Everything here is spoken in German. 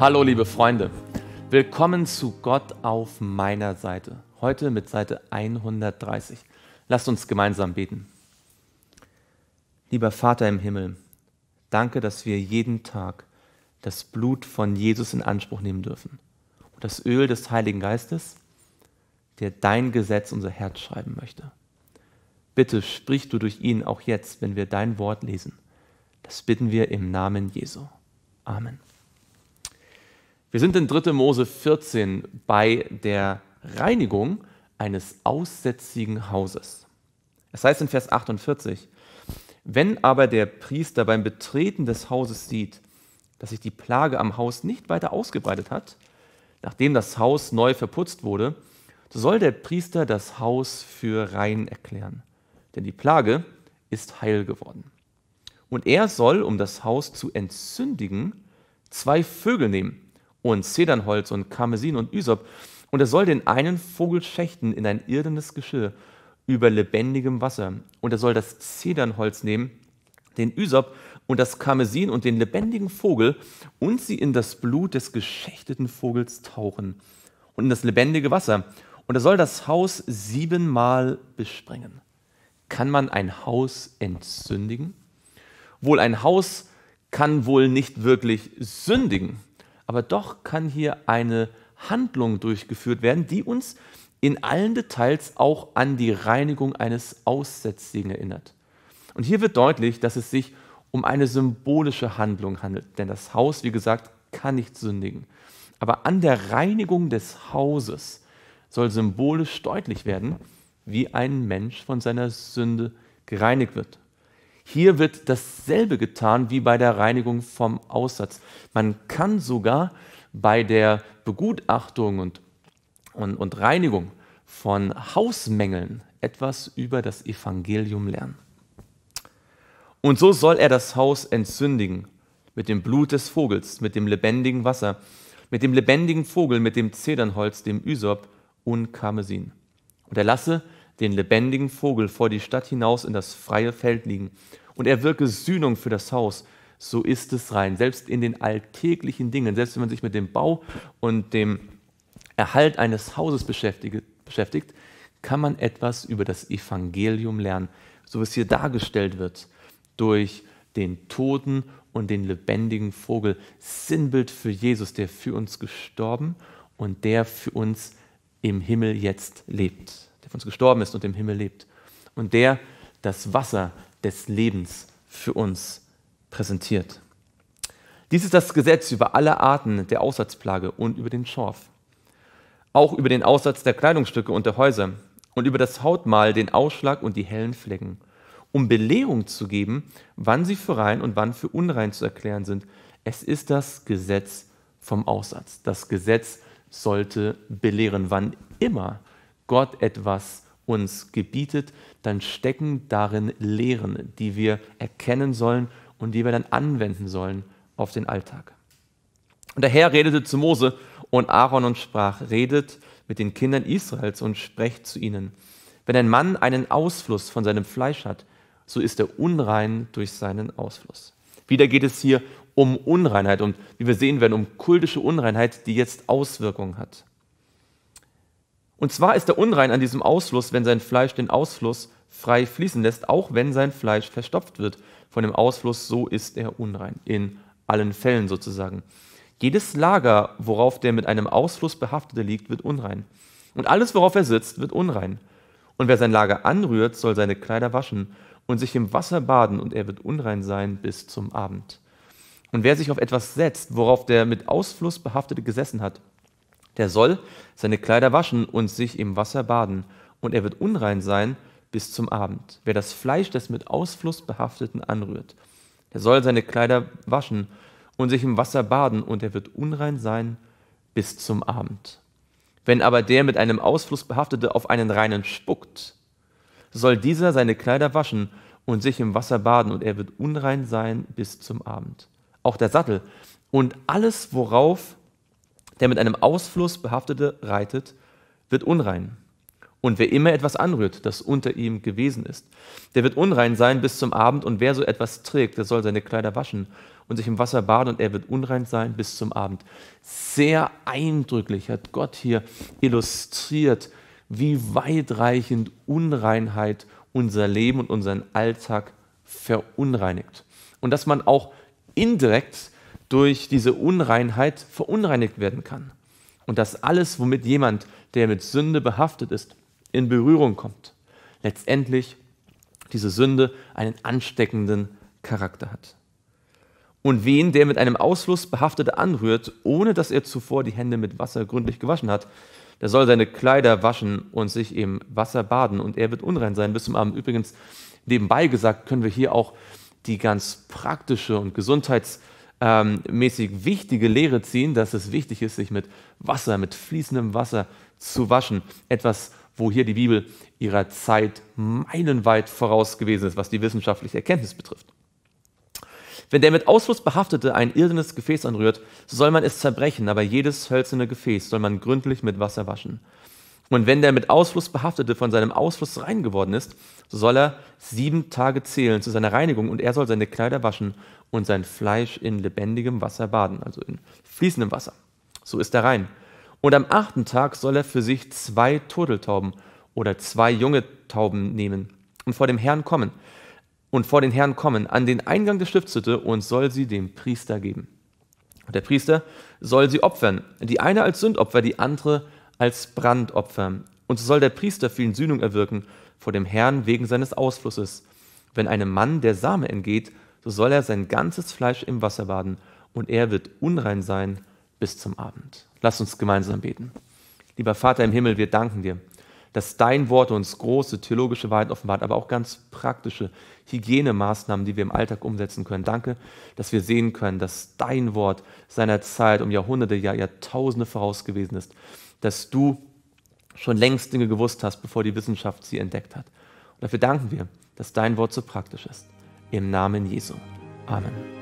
Hallo liebe Freunde, willkommen zu Gott auf meiner Seite. Heute mit Seite 130. Lasst uns gemeinsam beten. Lieber Vater im Himmel, danke, dass wir jeden Tag das Blut von Jesus in Anspruch nehmen dürfen und das Öl des Heiligen Geistes, der dein Gesetz unser Herz schreiben möchte. Bitte sprich du durch ihn auch jetzt, wenn wir dein Wort lesen. Das bitten wir im Namen Jesu. Amen. Wir sind in 3. Mose 14 bei der Reinigung eines aussätzigen Hauses. Es heißt in Vers 48, wenn aber der Priester beim Betreten des Hauses sieht, dass sich die Plage am Haus nicht weiter ausgebreitet hat, nachdem das Haus neu verputzt wurde, so soll der Priester das Haus für rein erklären, denn die Plage ist heil geworden. Und er soll, um das Haus zu entzündigen, zwei Vögel nehmen, und Zedernholz und Karmesin und Ysop. Und er soll den einen Vogel schächten in ein irdenes Geschirr über lebendigem Wasser. Und er soll das Zedernholz nehmen, den Ysop und das Karmesin und den lebendigen Vogel und sie in das Blut des geschächteten Vogels tauchen und in das lebendige Wasser. Und er soll das Haus siebenmal besprengen. Kann man ein Haus entzündigen? Wohl ein Haus kann wohl nicht wirklich sündigen aber doch kann hier eine Handlung durchgeführt werden, die uns in allen Details auch an die Reinigung eines Aussätzigen erinnert. Und hier wird deutlich, dass es sich um eine symbolische Handlung handelt, denn das Haus, wie gesagt, kann nicht sündigen. Aber an der Reinigung des Hauses soll symbolisch deutlich werden, wie ein Mensch von seiner Sünde gereinigt wird. Hier wird dasselbe getan wie bei der Reinigung vom Aussatz. Man kann sogar bei der Begutachtung und, und, und Reinigung von Hausmängeln etwas über das Evangelium lernen. Und so soll er das Haus entzündigen mit dem Blut des Vogels, mit dem lebendigen Wasser, mit dem lebendigen Vogel, mit dem Zedernholz, dem Ysop und Karmesin. Und er lasse den lebendigen Vogel vor die Stadt hinaus in das freie Feld liegen, und er wirke Sühnung für das Haus, so ist es rein. Selbst in den alltäglichen Dingen, selbst wenn man sich mit dem Bau und dem Erhalt eines Hauses beschäftigt, kann man etwas über das Evangelium lernen, so wie es hier dargestellt wird, durch den toten und den lebendigen Vogel, Sinnbild für Jesus, der für uns gestorben und der für uns im Himmel jetzt lebt der von uns gestorben ist und im Himmel lebt. Und der das Wasser des Lebens für uns präsentiert. Dies ist das Gesetz über alle Arten der Aussatzplage und über den Schorf. Auch über den Aussatz der Kleidungsstücke und der Häuser und über das Hautmal, den Ausschlag und die hellen Flecken, um Belehrung zu geben, wann sie für rein und wann für unrein zu erklären sind. Es ist das Gesetz vom Aussatz. Das Gesetz sollte belehren, wann immer Gott etwas uns gebietet, dann stecken darin Lehren, die wir erkennen sollen und die wir dann anwenden sollen auf den Alltag. Und der Herr redete zu Mose und Aaron und sprach, redet mit den Kindern Israels und sprecht zu ihnen. Wenn ein Mann einen Ausfluss von seinem Fleisch hat, so ist er unrein durch seinen Ausfluss. Wieder geht es hier um Unreinheit und wie wir sehen werden, um kultische Unreinheit, die jetzt Auswirkungen hat. Und zwar ist er unrein an diesem Ausfluss, wenn sein Fleisch den Ausfluss frei fließen lässt, auch wenn sein Fleisch verstopft wird von dem Ausfluss, so ist er unrein, in allen Fällen sozusagen. Jedes Lager, worauf der mit einem Ausfluss behaftete liegt, wird unrein. Und alles, worauf er sitzt, wird unrein. Und wer sein Lager anrührt, soll seine Kleider waschen und sich im Wasser baden, und er wird unrein sein bis zum Abend. Und wer sich auf etwas setzt, worauf der mit Ausfluss behaftete gesessen hat, der soll seine Kleider waschen und sich im Wasser baden, und er wird unrein sein bis zum Abend. Wer das Fleisch des mit Ausfluss behafteten anrührt, der soll seine Kleider waschen und sich im Wasser baden, und er wird unrein sein bis zum Abend. Wenn aber der mit einem Ausfluss behaftete auf einen reinen spuckt, soll dieser seine Kleider waschen und sich im Wasser baden, und er wird unrein sein bis zum Abend. Auch der Sattel und alles, worauf der mit einem Ausfluss behaftete reitet, wird unrein. Und wer immer etwas anrührt, das unter ihm gewesen ist, der wird unrein sein bis zum Abend, und wer so etwas trägt, der soll seine Kleider waschen und sich im Wasser baden, und er wird unrein sein bis zum Abend. Sehr eindrücklich hat Gott hier illustriert, wie weitreichend Unreinheit unser Leben und unseren Alltag verunreinigt. Und dass man auch indirekt durch diese Unreinheit verunreinigt werden kann. Und dass alles, womit jemand, der mit Sünde behaftet ist, in Berührung kommt, letztendlich diese Sünde einen ansteckenden Charakter hat. Und wen, der mit einem Ausfluss Behaftete anrührt, ohne dass er zuvor die Hände mit Wasser gründlich gewaschen hat, der soll seine Kleider waschen und sich im Wasser baden und er wird unrein sein bis zum Abend. Übrigens, nebenbei gesagt, können wir hier auch die ganz praktische und gesundheits- ähm, mäßig wichtige Lehre ziehen, dass es wichtig ist, sich mit Wasser, mit fließendem Wasser zu waschen. Etwas, wo hier die Bibel ihrer Zeit meilenweit voraus gewesen ist, was die wissenschaftliche Erkenntnis betrifft. Wenn der mit Ausfluss behaftete ein irdenes Gefäß anrührt, so soll man es zerbrechen, aber jedes hölzerne Gefäß soll man gründlich mit Wasser waschen. Und wenn der mit Ausfluss Behaftete von seinem Ausfluss rein geworden ist, so soll er sieben Tage zählen zu seiner Reinigung und er soll seine Kleider waschen und sein Fleisch in lebendigem Wasser baden, also in fließendem Wasser. So ist er rein. Und am achten Tag soll er für sich zwei Turteltauben oder zwei junge Tauben nehmen und vor dem Herrn kommen und vor den Herrn kommen an den Eingang der Stiftshütte und soll sie dem Priester geben. Und der Priester soll sie opfern, die eine als Sündopfer, die andere als als Brandopfer, und so soll der Priester für ihn Sühnung erwirken vor dem Herrn wegen seines Ausflusses. Wenn einem Mann der Same entgeht, so soll er sein ganzes Fleisch im Wasser baden, und er wird unrein sein bis zum Abend. Lass uns gemeinsam beten. Lieber Vater im Himmel, wir danken dir dass dein Wort uns große theologische Wahrheit offenbart, aber auch ganz praktische Hygienemaßnahmen, die wir im Alltag umsetzen können. Danke, dass wir sehen können, dass dein Wort seiner Zeit um Jahrhunderte, Jahr, Jahrtausende voraus gewesen ist, dass du schon längst Dinge gewusst hast, bevor die Wissenschaft sie entdeckt hat. Und dafür danken wir, dass dein Wort so praktisch ist. Im Namen Jesu. Amen.